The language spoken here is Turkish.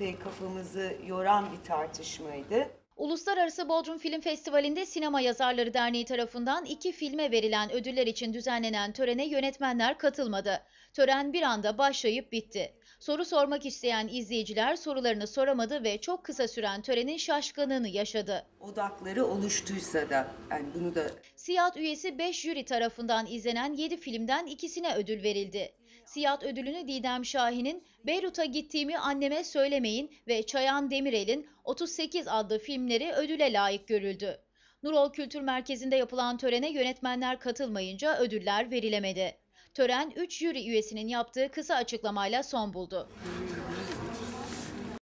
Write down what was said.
epey kafamızı yoran bir tartışmaydı. Uluslararası Bodrum Film Festivali'nde Sinema Yazarları Derneği tarafından iki filme verilen ödüller için düzenlenen törene yönetmenler katılmadı. Tören bir anda başlayıp bitti. Soru sormak isteyen izleyiciler sorularını soramadı ve çok kısa süren törenin şaşkınlığını yaşadı. Odakları oluştuysa da yani bunu da Siyah üyesi 5 jüri tarafından izlenen 7 filmden ikisine ödül verildi. Siyat ödülünü Didem Şahin'in Beyrut'a gittiğimi anneme söylemeyin ve Çayan Demirel'in 38 adlı filmleri ödüle layık görüldü. Nurol Kültür Merkezi'nde yapılan törene yönetmenler katılmayınca ödüller verilemedi. Tören 3 jüri üyesinin yaptığı kısa açıklamayla son buldu.